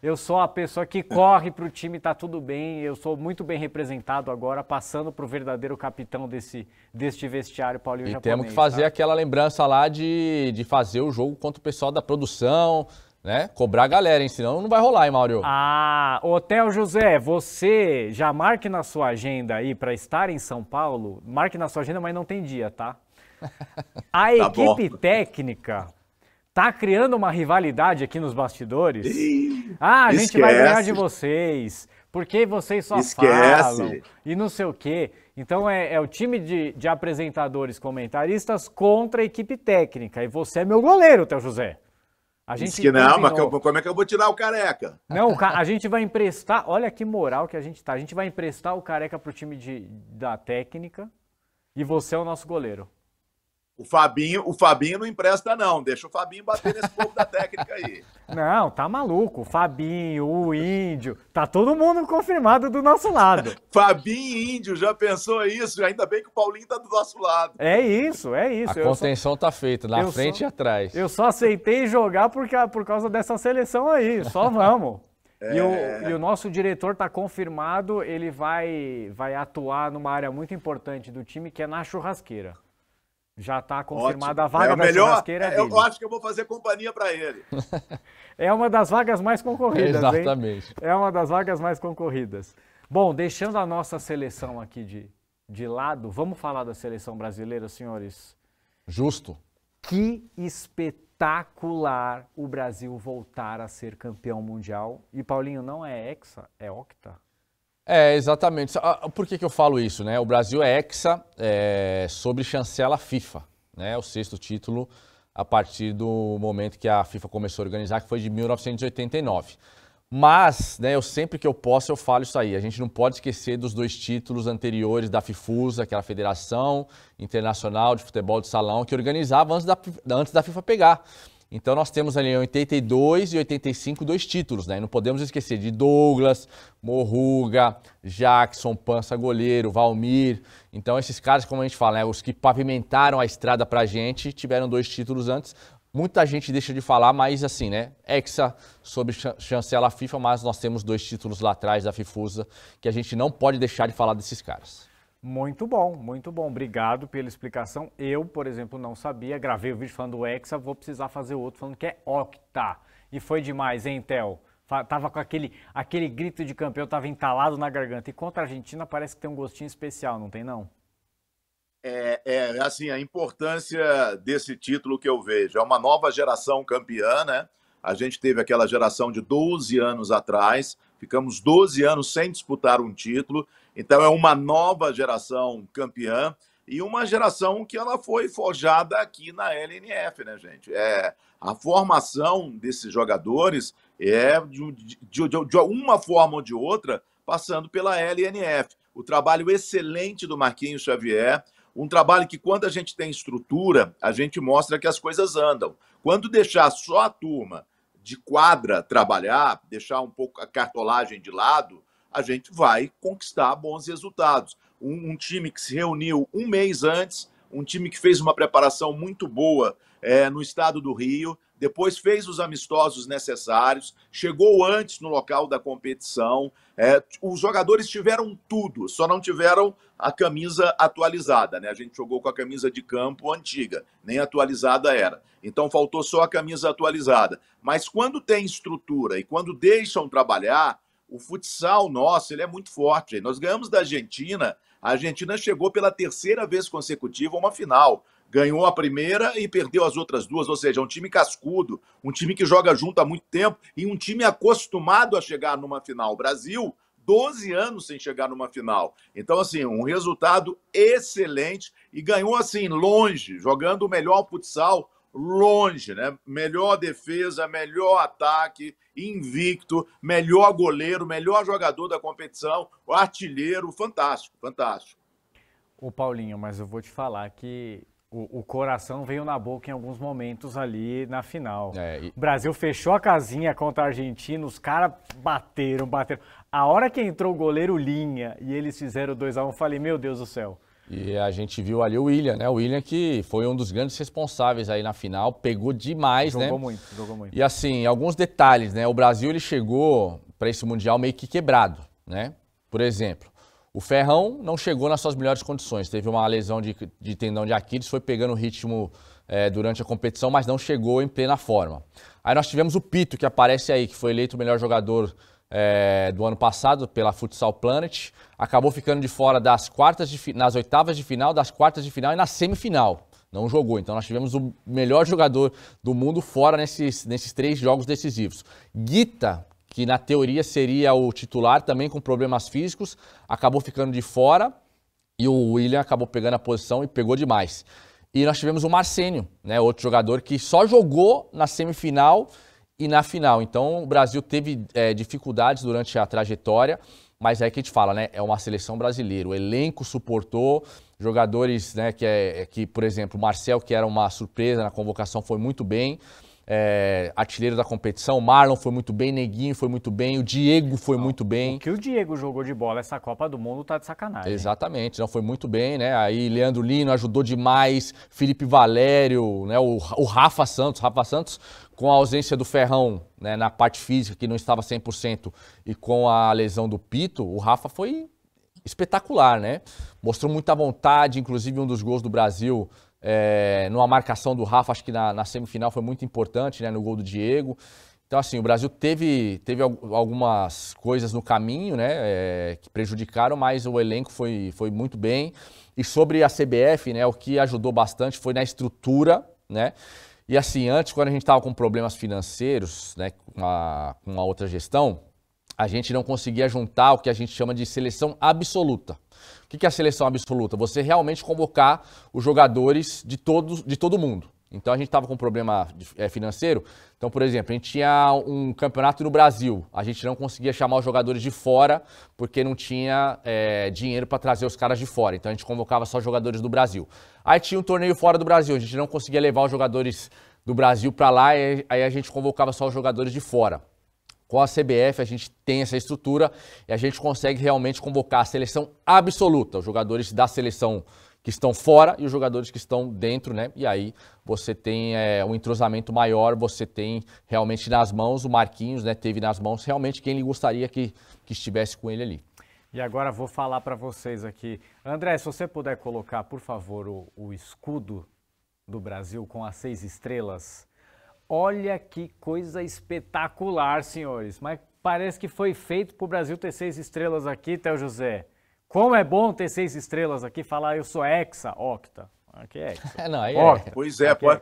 Eu sou a pessoa que corre para o time, tá tudo bem. Eu sou muito bem representado agora, passando para o verdadeiro capitão desse, deste vestiário paulinho japonês. E temos que fazer tá? aquela lembrança lá de, de fazer o jogo contra o pessoal da produção, né? Cobrar a galera, hein? Senão não vai rolar, hein, Mauro? Ah, Hotel José, você já marque na sua agenda aí para estar em São Paulo. Marque na sua agenda, mas não tem dia, tá? A tá equipe bom. técnica tá criando uma rivalidade aqui nos bastidores. Ih, ah, a gente esquece. vai ganhar de vocês. Porque vocês só esquece. falam e não sei o quê. Então é, é o time de, de apresentadores comentaristas contra a equipe técnica. E você é meu goleiro, Teu José. A gente Diz que não, mas como é que eu vou tirar o careca? Não, a gente vai emprestar. Olha que moral que a gente tá. A gente vai emprestar o careca pro time de, da técnica e você é o nosso goleiro. O Fabinho, o Fabinho não empresta, não. Deixa o Fabinho bater nesse povo da técnica aí. Não, tá maluco. O Fabinho, o Índio, tá todo mundo confirmado do nosso lado. Fabinho e Índio, já pensou isso? Ainda bem que o Paulinho tá do nosso lado. É isso, é isso. A eu contenção só... tá feita, na eu frente só... e atrás. Eu só aceitei jogar porque, por causa dessa seleção aí. Só vamos. É... E, o, é. e, o, nosso diretor tá confirmado, ele vai, vai atuar numa área muito importante do time, que é na churrasqueira. Já está confirmada Ótimo. a vaga é da melhor, churrasqueira é, dele. Eu acho que eu vou fazer companhia para ele. é uma das vagas mais concorridas, Exatamente. Hein? É uma das vagas mais concorridas. Bom, deixando a nossa seleção aqui de, de lado, vamos falar da seleção brasileira, senhores? Justo. Que espetacular o Brasil voltar a ser campeão mundial. E, Paulinho, não é hexa, é octa. É, exatamente. Ah, por que, que eu falo isso, né? O Brasil é hexa é, sobre chancela FIFA, né? O sexto título a partir do momento que a FIFA começou a organizar, que foi de 1989. Mas, né, eu sempre que eu posso eu falo isso aí. A gente não pode esquecer dos dois títulos anteriores da FIFUSA, aquela Federação Internacional de Futebol de Salão, que organizava antes da, antes da FIFA pegar. Então nós temos ali em 82 e 85 dois títulos, né? E não podemos esquecer de Douglas, Morruga, Jackson, Pança Goleiro, Valmir. Então esses caras, como a gente fala, né? os que pavimentaram a estrada pra gente, tiveram dois títulos antes. Muita gente deixa de falar, mas assim, né? Hexa sob chancela FIFA, mas nós temos dois títulos lá atrás da FIFUSA que a gente não pode deixar de falar desses caras. Muito bom, muito bom. Obrigado pela explicação. Eu, por exemplo, não sabia. Gravei o vídeo falando hexa, vou precisar fazer outro falando que é octa. E foi demais, hein, Theo? Tava com aquele, aquele grito de campeão, tava entalado na garganta. E contra a Argentina parece que tem um gostinho especial, não tem não? É, é assim, a importância desse título que eu vejo. É uma nova geração campeã, né? A gente teve aquela geração de 12 anos atrás, ficamos 12 anos sem disputar um título, então é uma nova geração campeã e uma geração que ela foi forjada aqui na LNF, né, gente? É, a formação desses jogadores é de, de, de uma forma ou de outra passando pela LNF. O trabalho excelente do Marquinhos Xavier, um trabalho que quando a gente tem estrutura, a gente mostra que as coisas andam. Quando deixar só a turma de quadra trabalhar, deixar um pouco a cartolagem de lado, a gente vai conquistar bons resultados. Um, um time que se reuniu um mês antes, um time que fez uma preparação muito boa é, no estado do Rio, depois fez os amistosos necessários, chegou antes no local da competição. É, os jogadores tiveram tudo, só não tiveram a camisa atualizada. Né? A gente jogou com a camisa de campo antiga, nem atualizada era. Então faltou só a camisa atualizada. Mas quando tem estrutura e quando deixam trabalhar, o futsal nosso ele é muito forte. Nós ganhamos da Argentina. A Argentina chegou pela terceira vez consecutiva a uma final. Ganhou a primeira e perdeu as outras duas, ou seja, é um time cascudo, um time que joga junto há muito tempo e um time acostumado a chegar numa final. O Brasil, 12 anos sem chegar numa final. Então, assim, um resultado excelente e ganhou, assim, longe, jogando o melhor futsal, longe, né? Melhor defesa, melhor ataque, invicto, melhor goleiro, melhor jogador da competição, artilheiro, fantástico, fantástico. O Paulinho, mas eu vou te falar que o, o, coração veio na boca em alguns momentos ali na final. É, e... O Brasil fechou a casinha contra a Argentina, os caras bateram, bateram. A hora que entrou o goleiro Linha e eles fizeram 2x1, um, falei, meu Deus do céu. E a gente viu ali o William, né? O William que foi um dos grandes responsáveis aí na final, pegou demais, jogou né? Jogou muito, jogou muito. E assim, alguns detalhes, né? O Brasil ele chegou para esse mundial meio que quebrado, né? Por exemplo, o Ferrão não chegou nas suas melhores condições, teve uma lesão de, de tendão de Aquiles, foi pegando ritmo é, durante a competição, mas não chegou em plena forma. Aí nós tivemos o Pito, que aparece aí, que foi eleito o melhor jogador é, do ano passado pela Futsal Planet, acabou ficando de fora das quartas de, nas oitavas de final, das quartas de final e na semifinal. Não jogou, então nós tivemos o melhor jogador do mundo fora nesses, nesses três jogos decisivos. Guita, que na teoria seria o titular também com problemas físicos, acabou ficando de fora e o William acabou pegando a posição e pegou demais. E nós tivemos o Marcênio, né, outro jogador que só jogou na semifinal e na final. Então o Brasil teve é, dificuldades durante a trajetória, mas é que a gente fala, né? É uma seleção brasileira. O elenco suportou jogadores, né? Que, é, é que por exemplo, Marcel, que era uma surpresa na convocação, foi muito bem. É, artilheiro da competição, Marlon foi muito bem, Neguinho foi muito bem, o Diego foi não, muito bem. O que o Diego jogou de bola essa Copa do Mundo tá de sacanagem. Exatamente, não foi muito bem, né? Aí Leandro Lino ajudou demais, Felipe Valério, né? O, o Rafa Santos, Rafa Santos com a ausência do Ferrão né, na parte física, que não estava 100%, e com a lesão do Pito, o Rafa foi espetacular, né? Mostrou muita vontade, inclusive um dos gols do Brasil é, numa marcação do Rafa, acho que na, na, semifinal foi muito importante, né? No gol do Diego. Então, assim, o Brasil teve, teve algumas coisas no caminho, né? É, que prejudicaram, mas o elenco foi, foi muito bem. E sobre a CBF, né? O que ajudou bastante foi na estrutura, né? E assim, antes, quando a gente estava com problemas financeiros, né, com a, com a outra gestão, a gente não conseguia juntar o que a gente chama de seleção absoluta. O que é a seleção absoluta? Você realmente convocar os jogadores de, todos, de todo mundo. Então a gente estava com um problema é, financeiro. Então, por exemplo, a gente tinha um campeonato no Brasil. A gente não conseguia chamar os jogadores de fora porque não tinha é, dinheiro para trazer os caras de fora. Então a gente convocava só jogadores do Brasil. Aí tinha um torneio fora do Brasil. A gente não conseguia levar os jogadores do Brasil para lá. aí a gente convocava só os jogadores de fora. Com a CBF, a gente tem essa estrutura e a gente consegue realmente convocar a seleção absoluta. Os jogadores da seleção que estão fora e os jogadores que estão dentro, né? E aí você tem é, um entrosamento maior, você tem realmente nas mãos, o Marquinhos né, teve nas mãos realmente quem ele gostaria que, que estivesse com ele ali. E agora vou falar para vocês aqui. André, se você puder colocar, por favor, o, o escudo do Brasil com as seis estrelas. Olha que coisa espetacular, senhores. Mas parece que foi feito para o Brasil ter seis estrelas aqui, Théo José. Como é bom ter seis estrelas aqui, falar eu sou hexa, octa. Aqui é hexa. Não, aí é. Pois é, aqui é pode.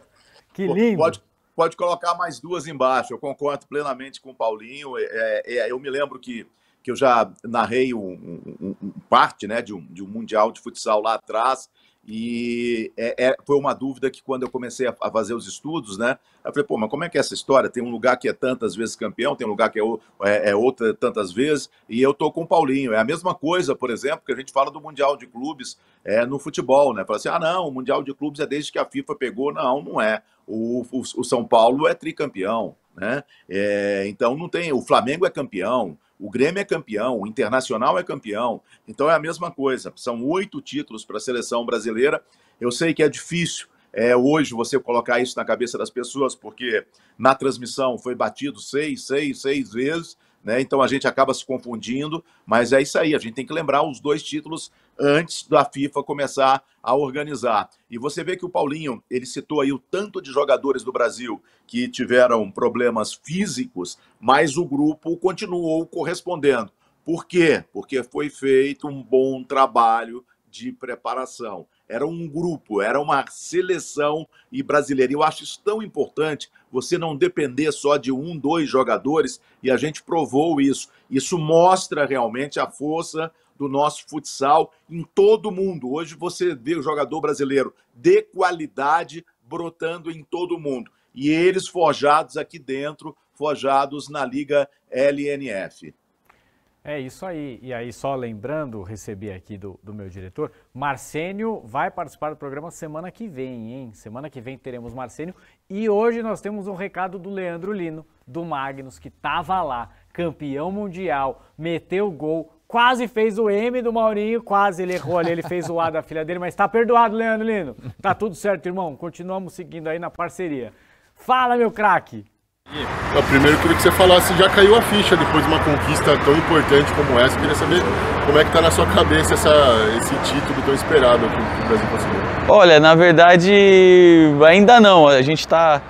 Que lindo. Pode, pode colocar mais duas embaixo. Eu concordo plenamente com o Paulinho. É, é, é eu me lembro que, que eu já narrei um, um, um parte né, de, um, de um Mundial de Futsal lá atrás e é, é, foi uma dúvida que quando eu comecei a, a, fazer os estudos, né? Eu falei, pô, mas como é que é essa história? Tem um lugar que é tantas vezes campeão, tem um lugar que é, é, é outra tantas vezes, e eu tô com o Paulinho. É a mesma coisa, por exemplo, que a gente fala do Mundial de Clubes é, no futebol, né? Fala assim, ah, não, o Mundial de Clubes é desde que a FIFA pegou. Não, não é. o, o, o São Paulo é tricampeão, né? É, então não tem. O Flamengo é campeão, o Grêmio é campeão, o Internacional é campeão. Então é a mesma coisa. São oito títulos para a seleção brasileira. Eu sei que é difícil é, hoje você colocar isso na cabeça das pessoas, porque na transmissão foi batido seis, seis, seis vezes. Né? Então a gente acaba se confundindo, mas é isso aí. A gente tem que lembrar os dois títulos antes da FIFA começar a organizar. E você vê que o Paulinho, ele citou aí o tanto de jogadores do Brasil que tiveram problemas físicos, mas o grupo continuou correspondendo. Por quê? Porque foi feito um bom trabalho de preparação. Era um grupo, era uma seleção e brasileira. eu acho isso tão importante, você não depender só de um, dois jogadores, e a gente provou isso. Isso mostra realmente a força do nosso futsal em todo o mundo. Hoje você vê o jogador brasileiro de qualidade brotando em todo o mundo. E eles forjados aqui dentro, forjados na Liga LNF. É isso aí. E aí, só lembrando, recebi aqui do, do meu diretor, Marcênio vai participar do programa semana que vem, hein? Semana que vem teremos Marcênio. E hoje nós temos um recado do Leandro Lino, do Magnus, que estava lá, campeão mundial, meteu gol, quase fez o M do Maurinho, quase ele errou ali, ele fez o A da filha dele, mas tá perdoado, Leandro Lino. Tá tudo certo, irmão. Continuamos seguindo aí na parceria. Fala, meu craque. É, eu primeiro queria que você falasse, já caiu a ficha depois de uma conquista tão importante como essa. Eu queria saber como é que tá na sua cabeça essa, esse título tão esperado que o Brasil conseguiu. Olha, na verdade, ainda não. A gente tá.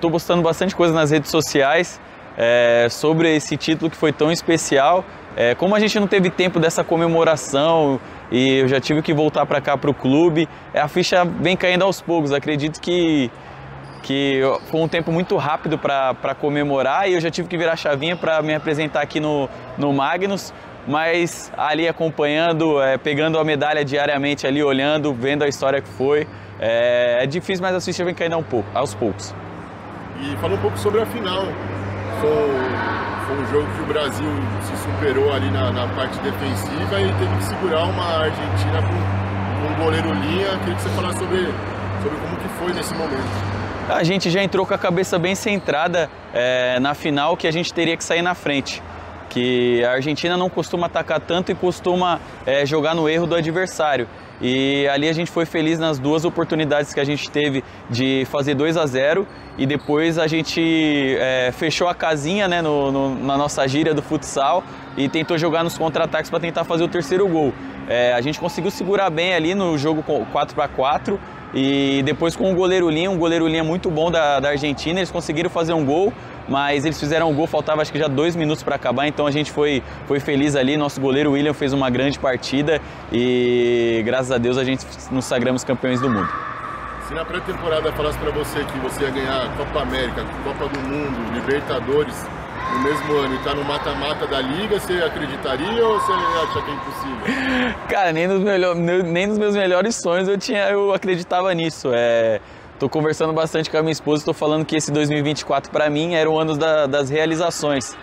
Tô postando bastante coisa nas redes sociais é, sobre esse título que foi tão especial. É, como a gente não teve tempo dessa comemoração e eu já tive que voltar para cá para o clube, é, a ficha vem caindo aos poucos. Acredito que, que foi um tempo muito rápido para comemorar e eu já tive que virar chavinha para me apresentar aqui no, no Magnus. Mas ali acompanhando, é, pegando a medalha diariamente ali, olhando, vendo a história que foi. É, é difícil, mas a ficha vem caindo um pouco, aos poucos. E fala um pouco sobre a final foi, foi um jogo que o Brasil se superou ali na, na parte defensiva e teve que segurar uma Argentina com, com um goleiro linha. Queria que você falasse sobre, sobre como que foi nesse momento. A gente já entrou com a cabeça bem centrada é, na final que a gente teria que sair na frente que a Argentina não costuma atacar tanto e costuma é, jogar no erro do adversário. E ali a gente foi feliz nas duas oportunidades que a gente teve de fazer 2 a 0 e depois a gente é, fechou a casinha né, no, no, na nossa gíria do futsal e tentou jogar nos contra-ataques para tentar fazer o terceiro gol. É, a gente conseguiu segurar bem ali no jogo 4 a 4 e depois com o goleiro Linha, um goleiro Linha é muito bom da, da Argentina, eles conseguiram fazer um gol, mas eles fizeram um gol, faltava acho que já dois minutos para acabar, então a gente foi, foi feliz ali. Nosso goleiro William fez uma grande partida e graças a Deus a gente nos sagramos campeões do mundo. Se na pré-temporada falasse para você que você ia ganhar Copa América, Copa do Mundo, Libertadores, no mesmo ano e tá no mata-mata da liga, você acreditaria ou você acha que é impossível? Cara, nem nos, melhor, nem nos meus melhores sonhos eu tinha, eu acreditava nisso. É, tô conversando bastante com a minha esposa, tô falando que esse 2024 para mim era o ano da, das realizações,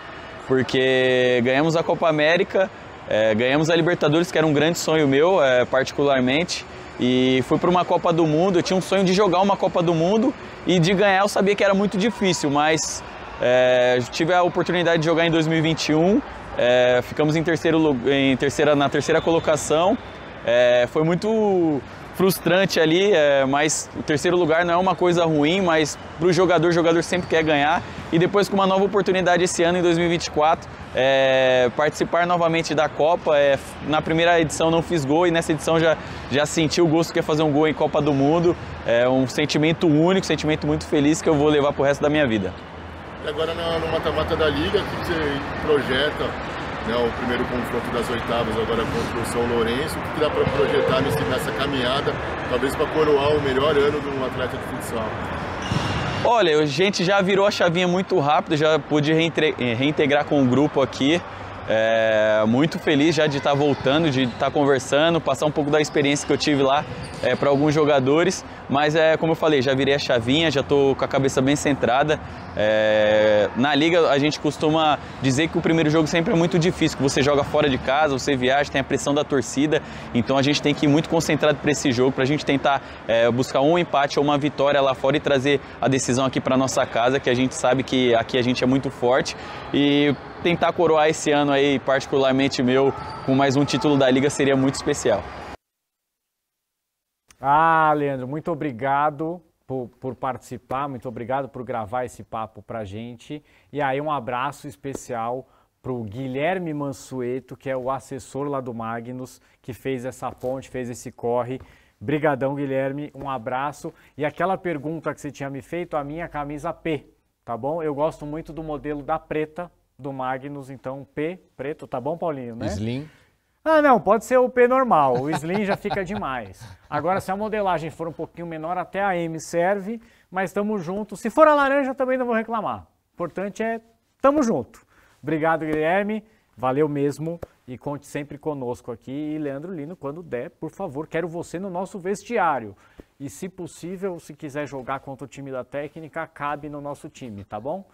porque ganhamos a Copa América, é, ganhamos a Libertadores, que era um grande sonho meu, é, particularmente. E fui para uma Copa do Mundo. Eu tinha um sonho de jogar uma Copa do Mundo e de ganhar eu sabia que era muito difícil, mas é, tive a oportunidade de jogar em 2021, é, ficamos em terceiro em terceira na terceira colocação. É, foi muito frustrante ali, é, mas o terceiro lugar não é uma coisa ruim, mas para o jogador, o jogador sempre quer ganhar. E depois com uma nova oportunidade esse ano, em 2024, é, participar novamente da Copa. É, na primeira edição não fiz gol e nessa edição já, já senti o gosto que é fazer um gol em Copa do Mundo. É um sentimento único, sentimento muito feliz que eu vou levar para o resto da minha vida. E agora no mata-mata da Liga, que você projeta né, o primeiro confronto das oitavas agora contra o São Lourenço, o que dá para projetar nessa caminhada, talvez para coroar o melhor ano de um atleta de futsal? Olha, a gente já virou a chavinha muito rápido, já pude eh, reintegrar com o grupo aqui. É, muito feliz já de estar voltando, de estar conversando, passar um pouco da experiência que eu tive lá é, para alguns jogadores. Mas é como eu falei, já virei a chavinha, já estou com a cabeça bem centrada. É, na liga a gente costuma dizer que o primeiro jogo sempre é muito difícil, que você joga fora de casa, você viaja, tem a pressão da torcida. Então a gente tem que ir muito concentrado para esse jogo, para a gente tentar é, buscar um empate ou uma vitória lá fora e trazer a decisão aqui para nossa casa, que a gente sabe que aqui a gente é muito forte. E tentar coroar esse ano aí, particularmente meu, com mais um título da Liga seria muito especial. Ah, Leandro, muito obrigado por, por, participar, muito obrigado por gravar esse papo pra gente. E aí um abraço especial pro Guilherme Mansueto, que é o assessor lá do Magnus, que fez essa ponte, fez esse corre. Brigadão, Guilherme, um abraço. E aquela pergunta que você tinha me feito, a minha camisa P, tá bom? Eu gosto muito do modelo da preta, do Magnus, então P preto, tá bom, Paulinho, né? Slim. Ah, não, pode ser o P normal, o Slim já fica demais. Agora, se a modelagem for um pouquinho menor, até a M serve, mas estamos juntos. Se for a laranja, também não vou reclamar. O importante é tamo junto. Obrigado, Guilherme, valeu mesmo e conte sempre conosco aqui. E Leandro Lino, quando der, por favor, quero você no nosso vestiário. E se possível, se quiser jogar contra o time da técnica, cabe no nosso time, tá bom?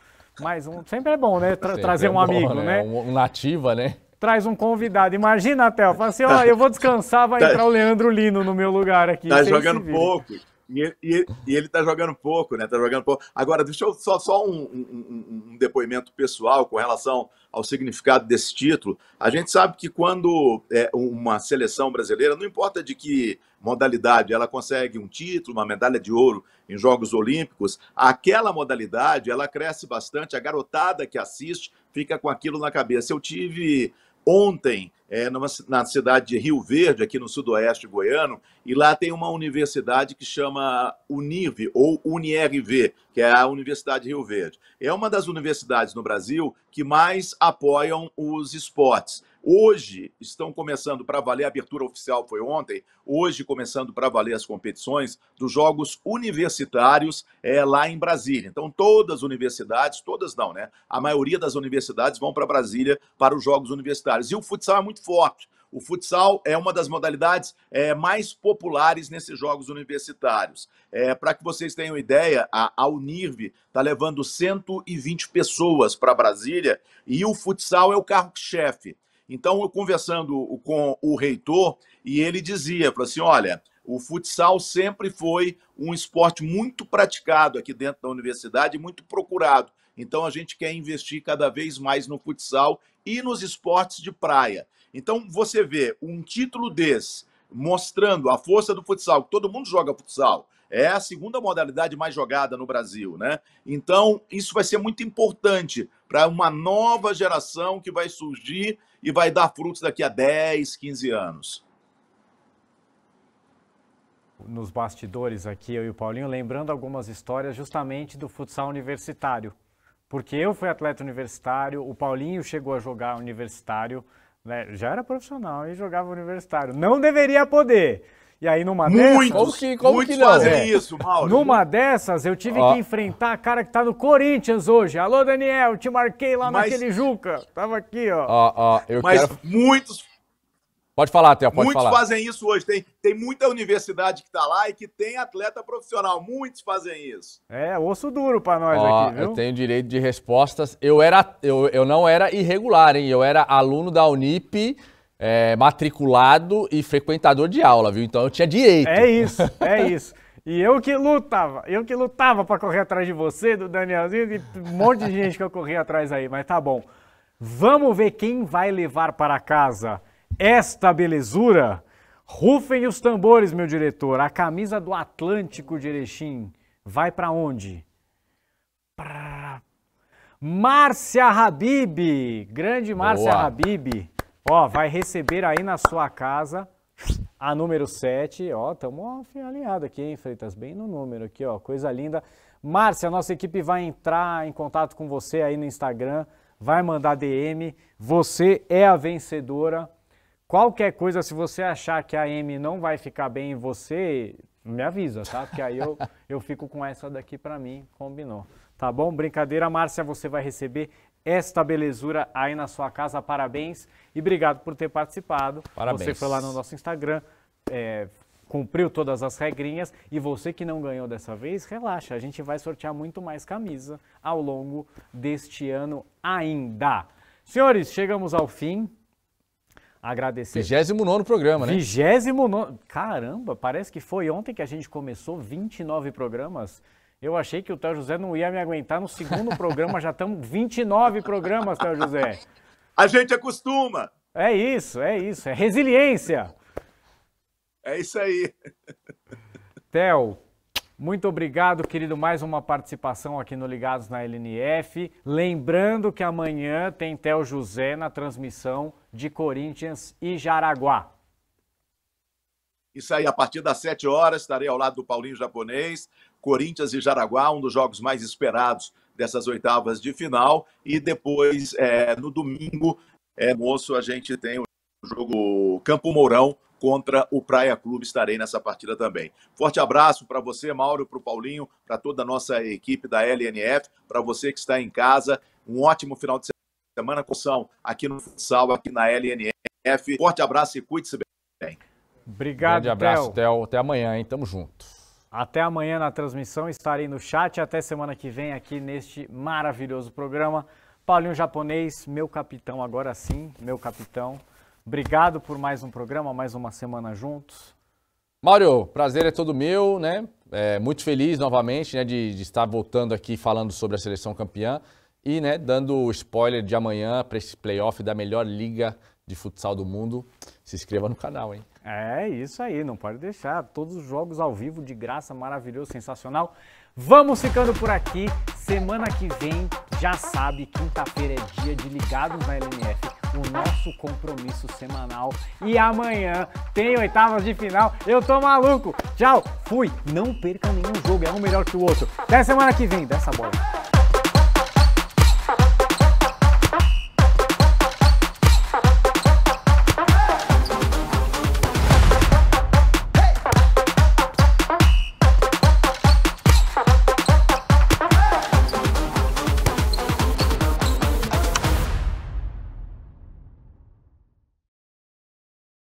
Mas um, sempre é bom, né? Tra sempre trazer é um é bom, amigo, né? né? Um, nativa, né? traz um convidado. Imagina, Théo, fala assim, ó, eu vou descansar, vai tá, entrar o Leandro Lino no meu lugar aqui. Tá jogando pouco. E, e, ele tá jogando pouco, né? Tá jogando pouco. Agora, deixa eu só, só um, um, um, depoimento pessoal com relação ao significado desse título. A gente sabe que quando é, uma seleção brasileira, não importa de que modalidade, ela consegue um título, uma medalha de ouro em Jogos Olímpicos, aquela modalidade, ela cresce bastante, a garotada que assiste fica com aquilo na cabeça. Eu tive ontem é, numa, na cidade de Rio Verde, aqui no sudoeste goiano, e lá tem uma universidade que chama Unive, ou UniRV, que é a Universidade de Rio Verde. É uma das universidades no Brasil que mais apoiam os esportes. Hoje estão começando para valer, a abertura oficial foi ontem, hoje começando para valer as competições dos Jogos Universitários é, lá em Brasília. Então, todas as universidades, todas não, né? A maioria das universidades vão para Brasília para os Jogos Universitários. E o futsal é muito forte. O futsal é uma das modalidades é, mais populares nesses jogos universitários. É, para que vocês tenham ideia, a, a Unirv está levando 120 pessoas para Brasília e o futsal é o carro-chefe. Então, eu conversando com o reitor, e ele dizia, falou assim, olha, o futsal sempre foi um esporte muito praticado aqui dentro da universidade, muito procurado. Então a gente quer investir cada vez mais no futsal e nos esportes de praia. Então você vê um título desse mostrando a força do futsal, que todo mundo joga futsal. É a segunda modalidade mais jogada no Brasil, né? Então, isso vai ser muito importante para uma nova geração que vai surgir e vai dar frutos daqui a 10, 15 anos. Nos bastidores aqui, eu e o Paulinho, lembrando algumas histórias justamente do futsal universitário. Porque eu fui atleta universitário, o Paulinho chegou a jogar universitário, né? já era profissional e jogava universitário. Não deveria poder, e aí numa muitos, dessas. Como que, como muitos que não? fazem é. isso, Mauro. Numa dessas, eu tive que enfrentar a cara que tá no Corinthians hoje. Alô, Daniel, te marquei lá Mas... naquele Juca. Tava aqui, ó. eu Mas quero... muitos Pode falar, Theo, pode Muitos falar. fazem isso hoje. Tem, tem muita universidade que está lá e que tem atleta profissional. Muitos fazem isso. É, osso duro para nós aqui, viu? Eu tenho direito de respostas. Eu, era, eu, eu não era irregular, hein? Eu era aluno da Unip é, matriculado e frequentador de aula, viu? Então eu tinha direito. É isso, é isso. E eu que lutava, eu que lutava para correr atrás de você, do Danielzinho, e um monte de gente que eu corri atrás aí, mas tá bom. Vamos ver quem vai levar para casa esta belezura? Rufem os tambores, meu diretor. A camisa do Atlântico de Erechim vai para onde? Pra... Márcia Habib, grande Márcia Boa. Habib. Ó, vai receber aí na sua casa a número 7. Ó, estamos alinhados aqui, hein, Freitas? Bem no número aqui, ó. Coisa linda. Márcia, a nossa equipe vai entrar em contato com você aí no Instagram, vai mandar DM. Você é a vencedora. Qualquer coisa, se você achar que a M não vai ficar bem em você, me avisa, tá? Porque aí eu, eu fico com essa daqui para mim, combinou. Tá bom? Brincadeira, Márcia, você vai receber esta belezura aí na sua casa. Parabéns e obrigado por ter participado. Parabéns. Você foi lá no nosso Instagram, é, cumpriu todas as regrinhas e você que não ganhou dessa vez, relaxa, a gente vai sortear muito mais camisa ao longo deste ano ainda. Senhores, chegamos ao fim. Agradecer. 29 programa, né? 29. Caramba, parece que foi ontem que a gente começou 29 programas. Eu achei que o Théo José não ia me aguentar no segundo programa, já estamos 29 programas, Théo José. A gente acostuma. É isso, é isso, é resiliência. É isso aí. Théo, muito obrigado, querido. Mais uma participação aqui no Ligados na LNF. Lembrando que amanhã tem Théo José na transmissão de Corinthians e Jaraguá. Isso aí, a partir das 7 horas, estarei ao lado do Paulinho Japonês. Corinthians e Jaraguá, um dos jogos mais esperados dessas oitavas de final. E depois, é, no domingo, é, moço, a gente tem o jogo Campo Mourão contra o Praia Clube. Estarei nessa partida também. Forte abraço para você, Mauro, para o Paulinho, para toda a nossa equipe da LNF, para você que está em casa. Um ótimo final de semana com São aqui no futsal, aqui na LNF. Forte abraço e cuide-se bem. Obrigado, Grande abraço, Theo. Até amanhã, hein? Tamo junto. Até amanhã na transmissão, estarei no chat. Até semana que vem aqui neste maravilhoso programa. Paulinho Japonês, meu capitão, agora sim, meu capitão. Obrigado por mais um programa, mais uma semana juntos. Mário, prazer é todo meu, né? É, muito feliz novamente né, de, de, estar voltando aqui falando sobre a seleção campeã e né, dando o spoiler de amanhã para esse playoff da melhor liga de futsal do mundo. Se inscreva no canal, hein? É isso aí, não pode deixar. Todos os jogos ao vivo de graça, maravilhoso, sensacional. Vamos ficando por aqui. Semana que vem, já sabe, quinta-feira é dia de ligados na LNF, o nosso compromisso semanal. E amanhã tem oitavas de final. Eu tô maluco. Tchau, fui. Não perca nenhum jogo, é um melhor que o outro. Até semana que vem, dessa bola.